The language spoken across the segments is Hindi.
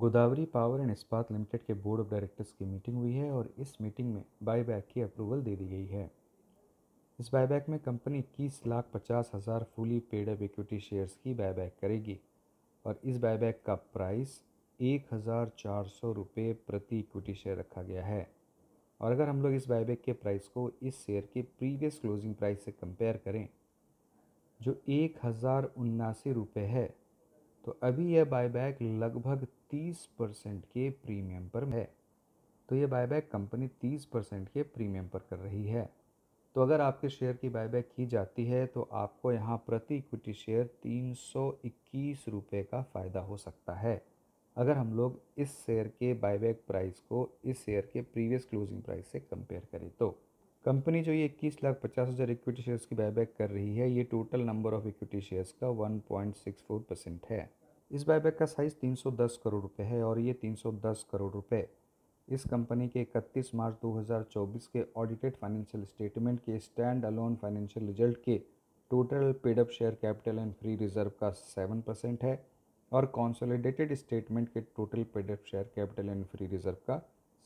Godavari power and Ispat limited के बोर्ड ऑफ डायरेक्टर्स की मीटिंग हुई है और इस मीटिंग में बाईबैक की अप्रूवल दे दी गई है इस बायबैक में कंपनी इक्कीस लाख पचास हज़ार fully paid up equity shares की बायबैक करेगी और इस बायबैक का प्राइस एक हज़ार चार सौ रुपये प्रति इक्विटी शेयर रखा गया है और अगर हम लोग इस बायबैक के प्राइस को इस शेयर के प्रीवियस क्लोजिंग प्राइस से कंपेयर करें जो एक हज़ार उन्नासी रुपये है तो अभी यह बायबैक लगभग 30 परसेंट के प्रीमियम पर है तो यह बायबैक कंपनी 30 परसेंट के प्रीमियम पर कर रही है तो अगर आपके शेयर की बायबैक की जाती है तो आपको यहाँ प्रति इक्विटी शेयर तीन सौ का फ़ायदा हो सकता है अगर हम लोग इस शेयर के बायबैक प्राइस को इस शेयर के प्रीवियस क्लोजिंग प्राइस से कंपेयर करें तो कंपनी जो ये इक्कीस लाख पचास हज़ार इक्विटी शेयर्स की बायबैक कर रही है ये total number of equity shares का 1.64 परसेंट है इस बायबैक का साइज़ 310 करोड़ रुपए है और ये 310 करोड़ रुपए इस कंपनी के 31 मार्च 2024 के ऑडिटेड फाइनेंशियल स्टेटमेंट के स्टैंड अलोन फाइनेंशियल रिजल्ट के total paid up share capital and free reserve का सेवन परसेंट है और कॉन्सोलिडेटेड स्टेटमेंट के total paid up share capital and free reserve का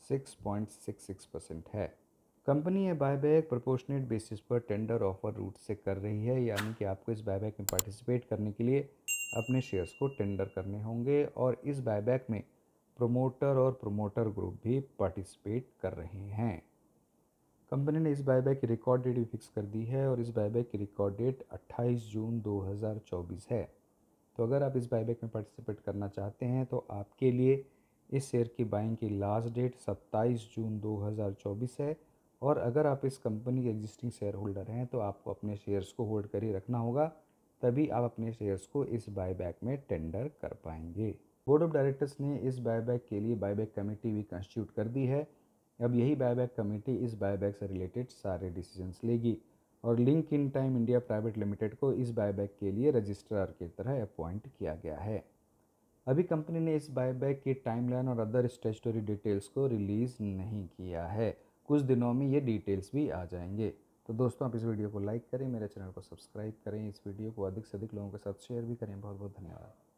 six point six six percent है कंपनी ये बायबैक प्रोपोर्शनेट बेसिस पर टेंडर ऑफर रूट से कर रही है यानी कि आपको इस बायबैक में पार्टिसिपेट करने के लिए अपने शेयर्स को टेंडर करने होंगे और इस बायबैक में प्रोमोटर और प्रोमोटर ग्रुप भी पार्टिसिपेट कर रहे हैं कंपनी ने इस बायबैक की रिकॉर्ड डेट भी फिक्स कर दी है और इस बायबैक की रिकॉर्ड डेट 28 जून 2024 है तो अगर आप इस बायबैक में पार्टिसिपेट करना चाहते हैं तो आपके लिए इस शेयर की बाइंग की लास्ट डेट 27 जून 2024 है और अगर आप इस कंपनी के एग्जिस्टिंग शेयर होल्डर हैं तो आपको अपने शेयर्स को होल्ड कर ही रखना होगा तभी आप अपने शेयर्स को इस बायबैक में टेंडर कर पाएंगे बोर्ड ऑफ डायरेक्टर्स ने इस बायबैक के लिए बायबैक कमेटी भी कंस्टिट्यूट कर दी है अब यही बायबैक कमेटी इस बायबैक से रिलेटेड सारे डिसीजंस लेगी और Link Intime India Private Limited को इस बायबैक के लिए रजिस्ट्रार की तरह अपॉइंट किया गया है अभी कंपनी ने इस बायबैक की टाइमलाइन और अदर स्टेचुटरी डिटेल्स को रिलीज़ नहीं किया है कुछ दिनों में ये डिटेल्स भी आ जाएंगे तो दोस्तों आप इस वीडियो को लाइक करें मेरे चैनल को सब्सक्राइब करें इस वीडियो को अधिक से अधिक लोगों के साथ शेयर भी करें बहुत बहुत धन्यवाद